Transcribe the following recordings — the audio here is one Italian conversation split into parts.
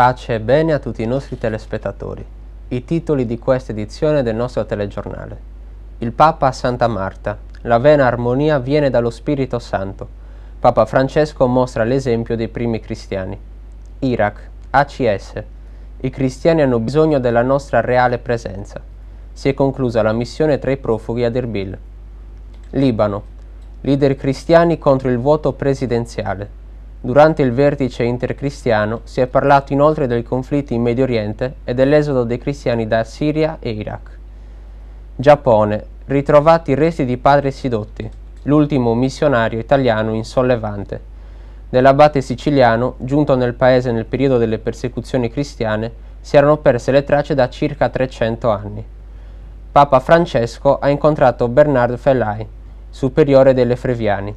Pace e bene a tutti i nostri telespettatori. I titoli di questa edizione del nostro telegiornale. Il Papa a Santa Marta. La vena armonia viene dallo Spirito Santo. Papa Francesco mostra l'esempio dei primi cristiani. Iraq. ACS. I cristiani hanno bisogno della nostra reale presenza. Si è conclusa la missione tra i profughi a Erbil. Libano. Leader cristiani contro il vuoto presidenziale Durante il vertice intercristiano si è parlato inoltre dei conflitti in Medio Oriente e dell'esodo dei cristiani da Siria e Iraq. Giappone. Ritrovati i resti di padre Sidotti, l'ultimo missionario italiano in Sollevante. Dell'abate siciliano, giunto nel paese nel periodo delle persecuzioni cristiane, si erano perse le tracce da circa 300 anni. Papa Francesco ha incontrato Bernard Fellai, superiore delle Freviani.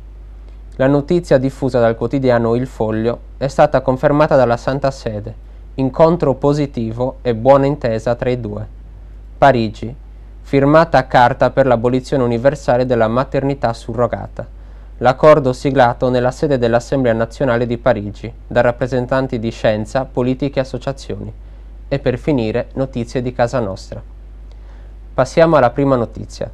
La notizia diffusa dal quotidiano Il Foglio è stata confermata dalla Santa Sede. Incontro positivo e buona intesa tra i due. Parigi. Firmata carta per l'abolizione universale della maternità surrogata. L'accordo siglato nella sede dell'Assemblea nazionale di Parigi da rappresentanti di scienza, politiche e associazioni. E per finire notizie di casa nostra. Passiamo alla prima notizia.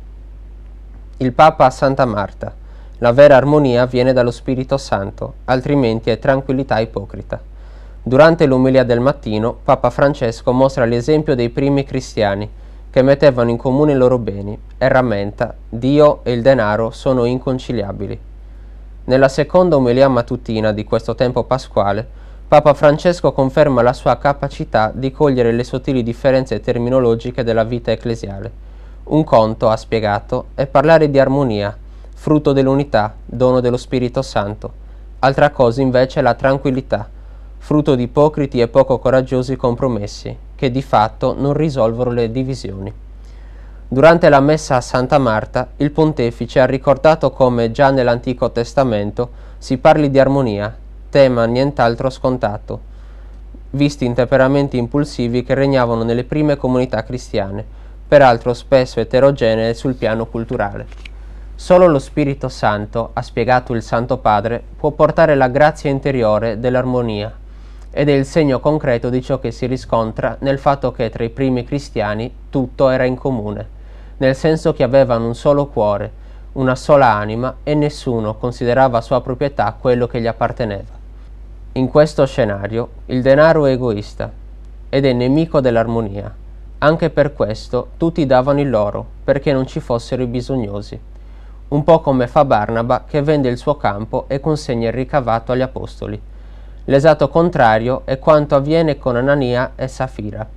Il Papa a Santa Marta la vera armonia viene dallo Spirito Santo, altrimenti è tranquillità ipocrita. Durante l'umilia del mattino, Papa Francesco mostra l'esempio dei primi cristiani, che mettevano in comune i loro beni, e rammenta Dio e il denaro sono inconciliabili. Nella seconda umilia matutina di questo tempo pasquale, Papa Francesco conferma la sua capacità di cogliere le sottili differenze terminologiche della vita ecclesiale. Un conto, ha spiegato, è parlare di armonia, frutto dell'unità, dono dello Spirito Santo. Altra cosa invece è la tranquillità, frutto di ipocriti e poco coraggiosi compromessi, che di fatto non risolvono le divisioni. Durante la messa a Santa Marta, il pontefice ha ricordato come già nell'Antico Testamento si parli di armonia, tema nient'altro scontato, visti i temperamenti impulsivi che regnavano nelle prime comunità cristiane, peraltro spesso eterogenee sul piano culturale. Solo lo Spirito Santo, ha spiegato il Santo Padre, può portare la grazia interiore dell'armonia ed è il segno concreto di ciò che si riscontra nel fatto che tra i primi cristiani tutto era in comune, nel senso che avevano un solo cuore, una sola anima e nessuno considerava sua proprietà quello che gli apparteneva. In questo scenario il denaro è egoista ed è nemico dell'armonia. Anche per questo tutti davano il loro, perché non ci fossero i bisognosi un po' come fa Barnaba che vende il suo campo e consegna il ricavato agli apostoli. L'esatto contrario è quanto avviene con Anania e Safira,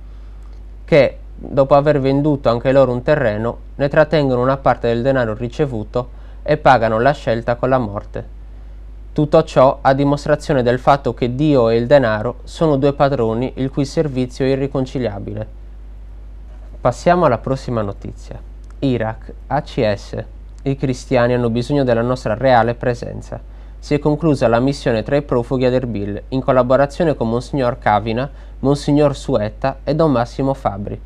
che, dopo aver venduto anche loro un terreno, ne trattengono una parte del denaro ricevuto e pagano la scelta con la morte. Tutto ciò a dimostrazione del fatto che Dio e il denaro sono due padroni il cui servizio è irriconciliabile. Passiamo alla prossima notizia. Iraq, ACS, i cristiani hanno bisogno della nostra reale presenza. Si è conclusa la missione tra i profughi ad Erbil, in collaborazione con Monsignor Cavina, Monsignor Suetta e Don Massimo Fabri.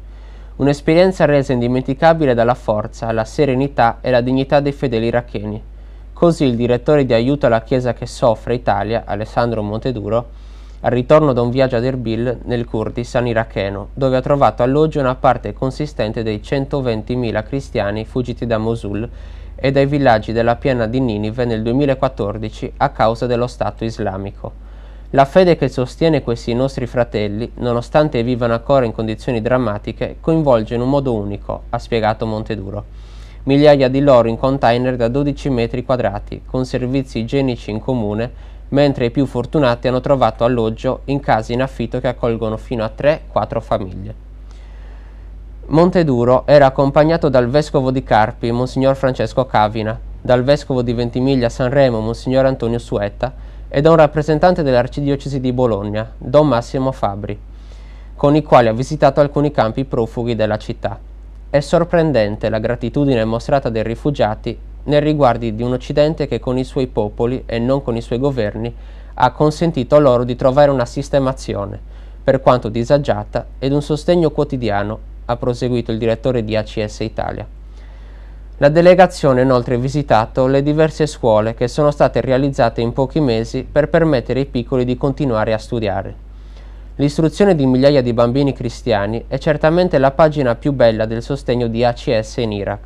Un'esperienza resa indimenticabile dalla forza, la serenità e la dignità dei fedeli iracheni. Così il direttore di aiuto alla Chiesa che soffre Italia, Alessandro Monteduro, al ritorno da un viaggio ad Erbil nel Kurdistan iracheno, dove ha trovato alloggio una parte consistente dei 120.000 cristiani fuggiti da Mosul e dai villaggi della piana di Ninive nel 2014 a causa dello Stato islamico. La fede che sostiene questi nostri fratelli, nonostante vivano ancora in condizioni drammatiche, coinvolge in un modo unico, ha spiegato Monteduro. Migliaia di loro in container da 12 metri quadrati, con servizi igienici in comune, mentre i più fortunati hanno trovato alloggio in case in affitto che accolgono fino a 3-4 famiglie. Monteduro era accompagnato dal vescovo di Carpi, Monsignor Francesco Cavina, dal vescovo di Ventimiglia Sanremo, Monsignor Antonio Suetta, e da un rappresentante dell'arcidiocesi di Bologna, Don Massimo Fabri, con i quali ha visitato alcuni campi profughi della città. È sorprendente la gratitudine mostrata dai rifugiati nei riguardi di un Occidente che con i suoi popoli e non con i suoi governi ha consentito loro di trovare una sistemazione, per quanto disagiata, ed un sostegno quotidiano ha proseguito il direttore di ACS Italia. La delegazione ha inoltre visitato le diverse scuole che sono state realizzate in pochi mesi per permettere ai piccoli di continuare a studiare. L'istruzione di migliaia di bambini cristiani è certamente la pagina più bella del sostegno di ACS in Iraq,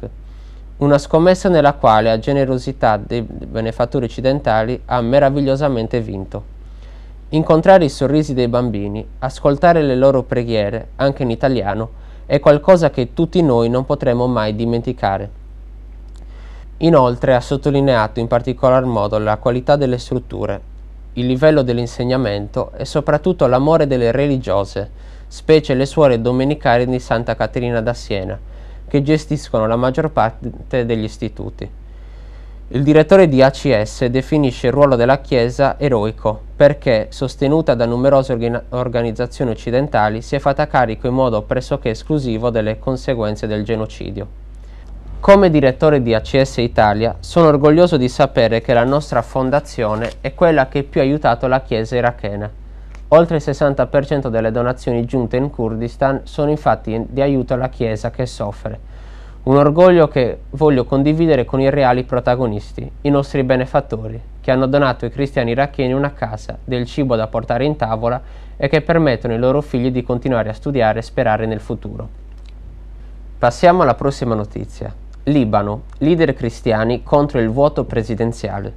una scommessa nella quale la generosità dei benefattori occidentali ha meravigliosamente vinto. Incontrare i sorrisi dei bambini, ascoltare le loro preghiere, anche in italiano, è qualcosa che tutti noi non potremo mai dimenticare. Inoltre ha sottolineato in particolar modo la qualità delle strutture, il livello dell'insegnamento e soprattutto l'amore delle religiose, specie le suore domenicali di Santa Caterina da Siena, che gestiscono la maggior parte degli istituti. Il direttore di ACS definisce il ruolo della Chiesa eroico perché, sostenuta da numerose organizzazioni occidentali, si è fatta carico in modo pressoché esclusivo delle conseguenze del genocidio. Come direttore di ACS Italia, sono orgoglioso di sapere che la nostra fondazione è quella che più ha aiutato la Chiesa irachena. Oltre il 60% delle donazioni giunte in Kurdistan sono infatti di aiuto alla Chiesa che soffre un orgoglio che voglio condividere con i reali protagonisti, i nostri benefattori, che hanno donato ai cristiani iracheni una casa, del cibo da portare in tavola e che permettono ai loro figli di continuare a studiare e sperare nel futuro. Passiamo alla prossima notizia. Libano, leader cristiani contro il vuoto presidenziale.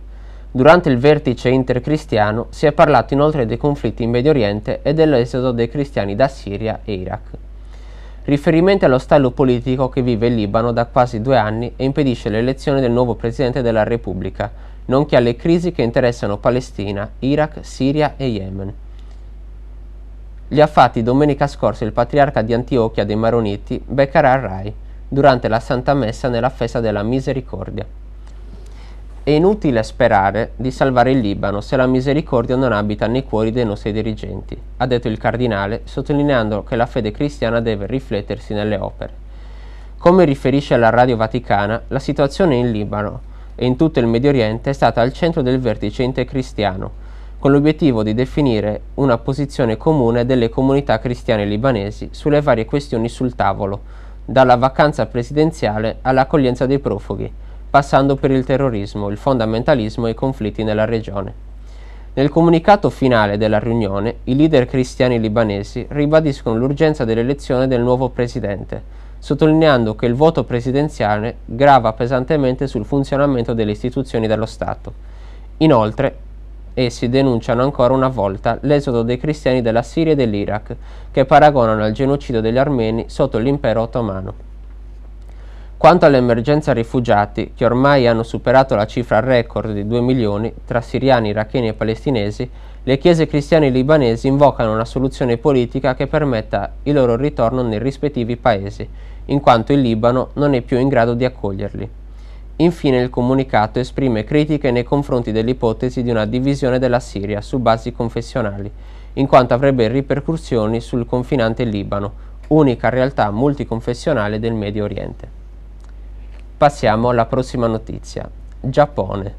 Durante il vertice intercristiano si è parlato inoltre dei conflitti in Medio Oriente e dell'esodo dei cristiani da Siria e Iraq riferimenti allo stallo politico che vive il Libano da quasi due anni e impedisce l'elezione del nuovo Presidente della Repubblica, nonché alle crisi che interessano Palestina, Iraq, Siria e Yemen. Gli ha fatti domenica scorsa il patriarca di Antiochia dei Maroniti, Bekkar al-Rai, durante la Santa Messa nella festa della Misericordia. È inutile sperare di salvare il Libano se la misericordia non abita nei cuori dei nostri dirigenti, ha detto il cardinale, sottolineando che la fede cristiana deve riflettersi nelle opere. Come riferisce la Radio Vaticana, la situazione in Libano e in tutto il Medio Oriente è stata al centro del vertice intercristiano, con l'obiettivo di definire una posizione comune delle comunità cristiane libanesi sulle varie questioni sul tavolo, dalla vacanza presidenziale all'accoglienza dei profughi passando per il terrorismo, il fondamentalismo e i conflitti nella regione. Nel comunicato finale della riunione, i leader cristiani libanesi ribadiscono l'urgenza dell'elezione del nuovo presidente, sottolineando che il voto presidenziale grava pesantemente sul funzionamento delle istituzioni dello Stato. Inoltre, essi denunciano ancora una volta l'esodo dei cristiani della Siria e dell'Iraq, che paragonano al genocidio degli armeni sotto l'impero ottomano. Quanto all'emergenza rifugiati, che ormai hanno superato la cifra record di 2 milioni tra siriani, iracheni e palestinesi, le chiese cristiane libanesi invocano una soluzione politica che permetta il loro ritorno nei rispettivi paesi, in quanto il Libano non è più in grado di accoglierli. Infine il comunicato esprime critiche nei confronti dell'ipotesi di una divisione della Siria su basi confessionali, in quanto avrebbe ripercussioni sul confinante Libano, unica realtà multiconfessionale del Medio Oriente. Passiamo alla prossima notizia. Giappone.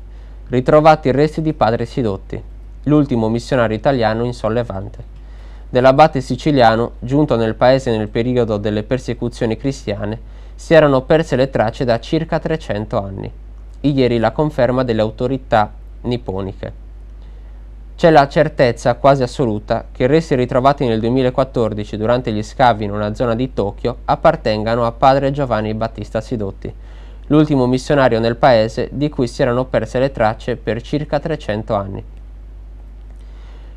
Ritrovati i resti di padre Sidotti, l'ultimo missionario italiano in sollevante. Dell'abate siciliano, giunto nel paese nel periodo delle persecuzioni cristiane, si erano perse le tracce da circa 300 anni. Ieri la conferma delle autorità nipponiche. C'è la certezza quasi assoluta che i resti ritrovati nel 2014 durante gli scavi in una zona di Tokyo appartengano a padre Giovanni Battista Sidotti, l'ultimo missionario nel paese di cui si erano perse le tracce per circa 300 anni.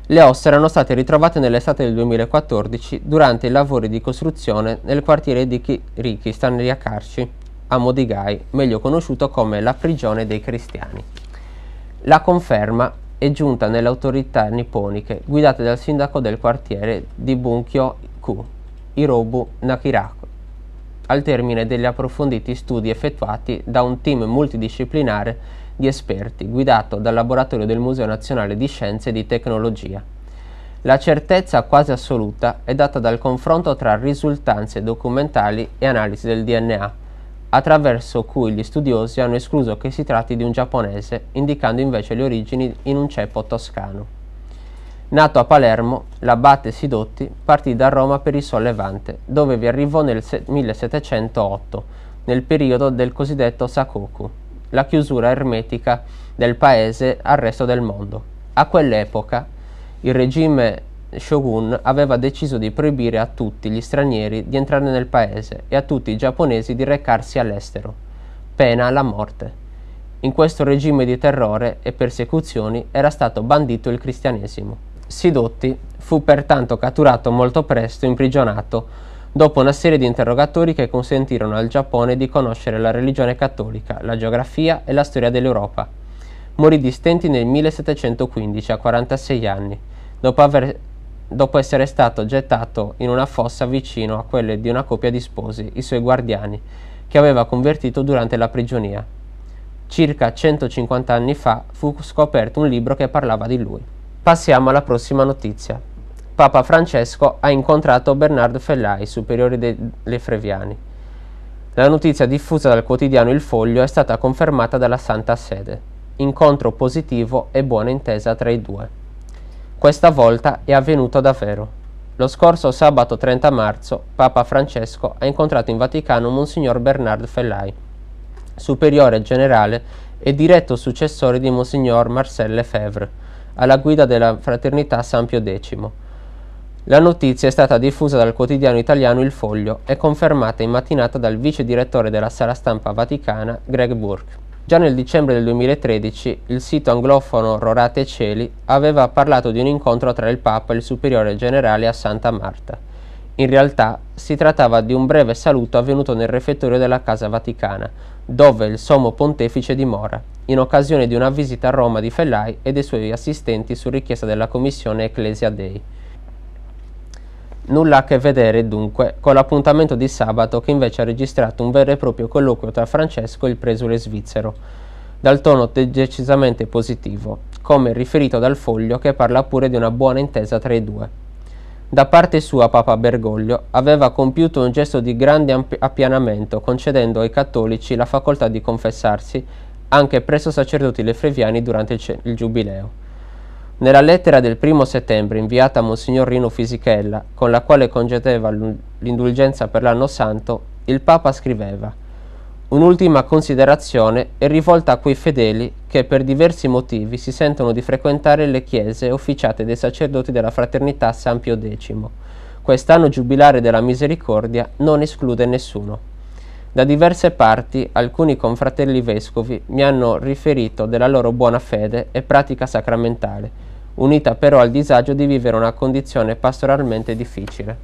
Le ossa erano state ritrovate nell'estate del 2014 durante i lavori di costruzione nel quartiere di Ricchi Staniacarci a Modigai, meglio conosciuto come la prigione dei cristiani. La conferma è giunta nelle autorità nipponiche guidate dal sindaco del quartiere di Bunkyo-ku, Irobu Nakirako, al termine degli approfonditi studi effettuati da un team multidisciplinare di esperti guidato dal laboratorio del Museo Nazionale di Scienze e di Tecnologia. La certezza quasi assoluta è data dal confronto tra risultanze documentali e analisi del DNA, attraverso cui gli studiosi hanno escluso che si tratti di un giapponese, indicando invece le origini in un ceppo toscano. Nato a Palermo, l'abate Sidotti partì da Roma per il Sollevante, dove vi arrivò nel 1708, nel periodo del cosiddetto Sakoku, la chiusura ermetica del paese al resto del mondo. A quell'epoca il regime shogun aveva deciso di proibire a tutti gli stranieri di entrare nel paese e a tutti i giapponesi di recarsi all'estero, pena la morte. In questo regime di terrore e persecuzioni era stato bandito il cristianesimo. Sidotti fu pertanto catturato molto presto e imprigionato, dopo una serie di interrogatori che consentirono al Giappone di conoscere la religione cattolica, la geografia e la storia dell'Europa. Morì di stenti nel 1715 a 46 anni, dopo, aver, dopo essere stato gettato in una fossa vicino a quelle di una coppia di sposi, i suoi guardiani, che aveva convertito durante la prigionia. Circa 150 anni fa fu scoperto un libro che parlava di lui. Passiamo alla prossima notizia. Papa Francesco ha incontrato Bernardo Fellai, superiore delle Freviani. La notizia diffusa dal quotidiano Il Foglio è stata confermata dalla Santa Sede. Incontro positivo e buona intesa tra i due. Questa volta è avvenuto davvero. Lo scorso sabato 30 marzo Papa Francesco ha incontrato in Vaticano Monsignor Bernardo Fellai, superiore generale e diretto successore di Monsignor Marcel Lefebvre, alla guida della fraternità San Pio X. La notizia è stata diffusa dal quotidiano italiano Il Foglio e confermata in mattinata dal vice direttore della sala stampa vaticana Greg Burke. Già nel dicembre del 2013 il sito anglofono Rorate Celi aveva parlato di un incontro tra il Papa e il superiore generale a Santa Marta. In realtà si trattava di un breve saluto avvenuto nel refettorio della Casa Vaticana, dove il sommo pontefice dimora, in occasione di una visita a Roma di Fellai e dei suoi assistenti su richiesta della commissione Ecclesia Dei. Nulla a che vedere dunque con l'appuntamento di sabato che invece ha registrato un vero e proprio colloquio tra Francesco e il presule svizzero, dal tono decisamente positivo, come riferito dal foglio che parla pure di una buona intesa tra i due. Da parte sua papa Bergoglio aveva compiuto un gesto di grande appianamento concedendo ai cattolici la facoltà di confessarsi anche presso sacerdoti lefreviani durante il, il giubileo. Nella lettera del primo settembre inviata a Monsignor Rino Fisichella, con la quale concedeva l'indulgenza per l'anno santo, il Papa scriveva Un'ultima considerazione è rivolta a quei fedeli che per diversi motivi si sentono di frequentare le chiese officiate dai sacerdoti della fraternità San Pio X. Quest'anno giubilare della misericordia non esclude nessuno. Da diverse parti alcuni confratelli vescovi mi hanno riferito della loro buona fede e pratica sacramentale, unita però al disagio di vivere una condizione pastoralmente difficile.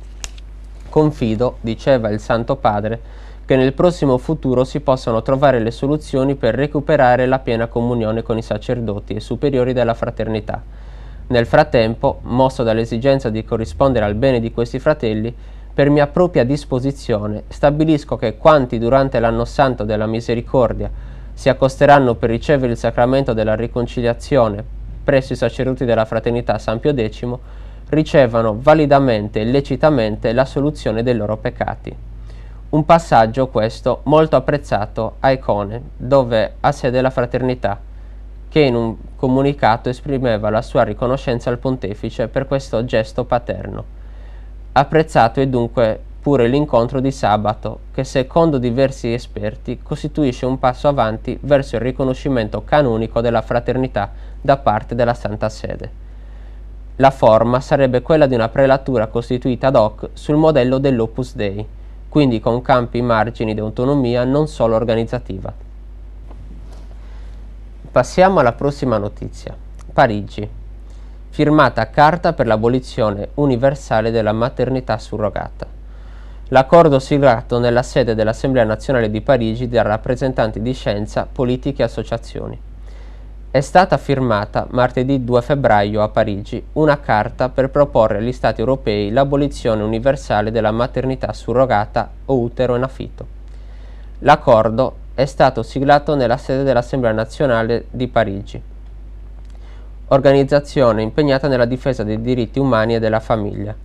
Confido, diceva il Santo Padre, che nel prossimo futuro si possano trovare le soluzioni per recuperare la piena comunione con i sacerdoti e superiori della fraternità. Nel frattempo, mosso dall'esigenza di corrispondere al bene di questi fratelli, per mia propria disposizione stabilisco che quanti durante l'anno santo della misericordia si accosteranno per ricevere il sacramento della riconciliazione presso i sacerdoti della fraternità San Pio X ricevano validamente e lecitamente la soluzione dei loro peccati un passaggio questo molto apprezzato a Icone, dove ha sede la fraternità, che in un comunicato esprimeva la sua riconoscenza al pontefice per questo gesto paterno. Apprezzato è dunque pure l'incontro di sabato, che secondo diversi esperti costituisce un passo avanti verso il riconoscimento canonico della fraternità da parte della Santa Sede. La forma sarebbe quella di una prelatura costituita ad hoc sul modello dell'Opus Dei, quindi con campi margini di autonomia non solo organizzativa. Passiamo alla prossima notizia. Parigi. Firmata carta per l'abolizione universale della maternità surrogata. L'accordo siglato nella sede dell'Assemblea nazionale di Parigi da rappresentanti di scienza, politiche e associazioni. È stata firmata martedì 2 febbraio a Parigi una carta per proporre agli Stati europei l'abolizione universale della maternità surrogata o utero in affitto. L'accordo è stato siglato nella sede dell'Assemblea nazionale di Parigi, organizzazione impegnata nella difesa dei diritti umani e della famiglia,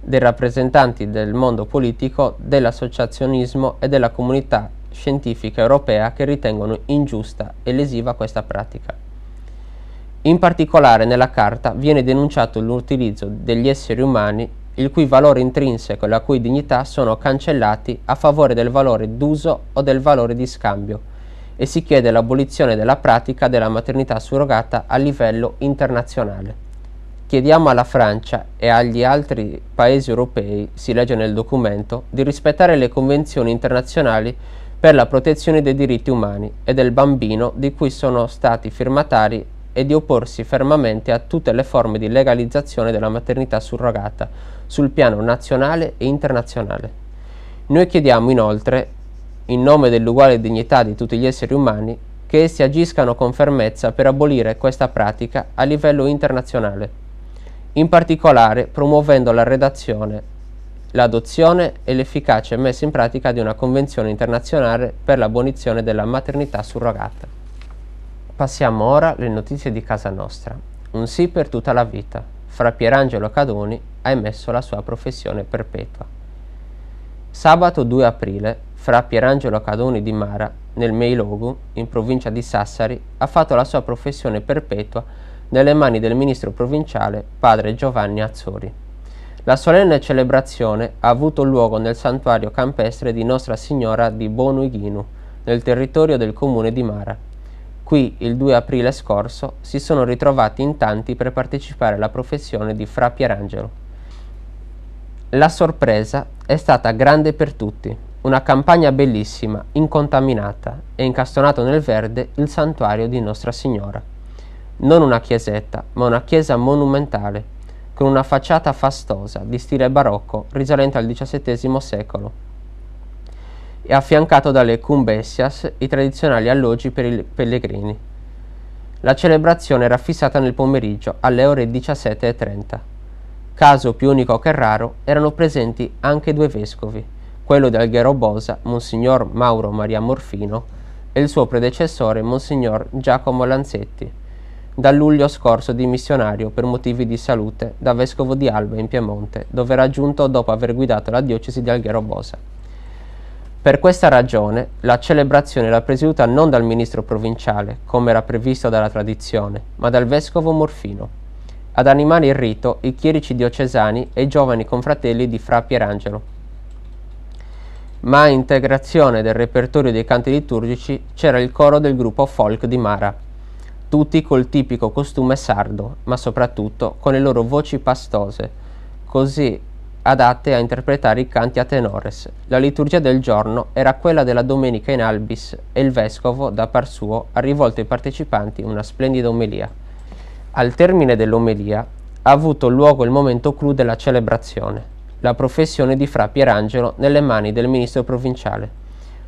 dei rappresentanti del mondo politico, dell'associazionismo e della comunità scientifica europea che ritengono ingiusta e lesiva questa pratica. In particolare nella carta viene denunciato l'utilizzo degli esseri umani il cui valore intrinseco e la cui dignità sono cancellati a favore del valore d'uso o del valore di scambio e si chiede l'abolizione della pratica della maternità surrogata a livello internazionale. Chiediamo alla Francia e agli altri paesi europei, si legge nel documento, di rispettare le convenzioni internazionali per la protezione dei diritti umani e del bambino di cui sono stati firmatari e di opporsi fermamente a tutte le forme di legalizzazione della maternità surrogata sul piano nazionale e internazionale. Noi chiediamo inoltre, in nome dell'uguale dignità di tutti gli esseri umani, che essi agiscano con fermezza per abolire questa pratica a livello internazionale, in particolare promuovendo la redazione l'adozione e l'efficace messa in pratica di una convenzione internazionale per l'abolizione della maternità surrogata. Passiamo ora alle notizie di casa nostra. Un sì per tutta la vita. Fra Pierangelo Cadoni ha emesso la sua professione perpetua. Sabato 2 aprile, fra Pierangelo Cadoni di Mara, nel Meilogu, in provincia di Sassari, ha fatto la sua professione perpetua nelle mani del ministro provinciale padre Giovanni Azzori. La solenne celebrazione ha avuto luogo nel santuario campestre di Nostra Signora di Bonuighinu, nel territorio del comune di Mara, Qui, il 2 aprile scorso, si sono ritrovati in tanti per partecipare alla professione di Fra Pierangelo. La sorpresa è stata grande per tutti. Una campagna bellissima, incontaminata e incastonato nel verde il santuario di Nostra Signora. Non una chiesetta, ma una chiesa monumentale, con una facciata fastosa di stile barocco risalente al XVII secolo e affiancato dalle cumbessias, i tradizionali alloggi per i pellegrini. La celebrazione era fissata nel pomeriggio alle ore 17.30. Caso più unico che raro, erano presenti anche due vescovi, quello di Alghero Bosa, Monsignor Mauro Maria Morfino, e il suo predecessore, Monsignor Giacomo Lanzetti, dal luglio scorso dimissionario per motivi di salute da vescovo di Alba in Piemonte, dove era giunto dopo aver guidato la diocesi di Alghero Bosa. Per questa ragione la celebrazione era presieduta non dal ministro provinciale, come era previsto dalla tradizione, ma dal vescovo Morfino. Ad animare il rito i chierici diocesani e i giovani confratelli di Fra Pierangelo. Ma a integrazione del repertorio dei canti liturgici c'era il coro del gruppo folk di Mara, tutti col tipico costume sardo, ma soprattutto con le loro voci pastose, così adatte a interpretare i canti a tenores. La liturgia del giorno era quella della domenica in albis e il vescovo, da par suo, ha rivolto ai partecipanti una splendida omelia. Al termine dell'omelia ha avuto luogo il momento clou della celebrazione, la professione di Fra Pierangelo nelle mani del ministro provinciale.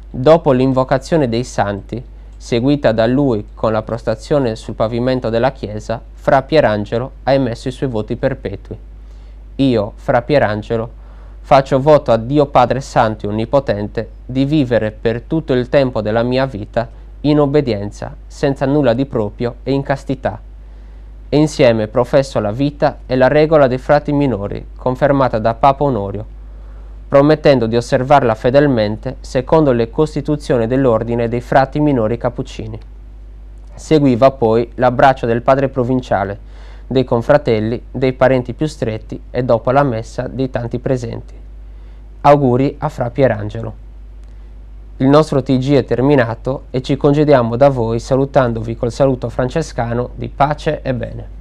Dopo l'invocazione dei santi, seguita da lui con la prostrazione sul pavimento della chiesa, Fra Pierangelo ha emesso i suoi voti perpetui io, fra Pierangelo, faccio voto a Dio Padre Santo e Onnipotente di vivere per tutto il tempo della mia vita in obbedienza, senza nulla di proprio e in castità. E insieme professo la vita e la regola dei frati minori, confermata da Papa Onorio, promettendo di osservarla fedelmente secondo le costituzioni dell'ordine dei frati minori cappuccini. Seguiva poi l'abbraccio del padre provinciale, dei confratelli, dei parenti più stretti e dopo la messa dei tanti presenti. Auguri a Fra Pierangelo. Il nostro TG è terminato e ci congediamo da voi salutandovi col saluto francescano di pace e bene.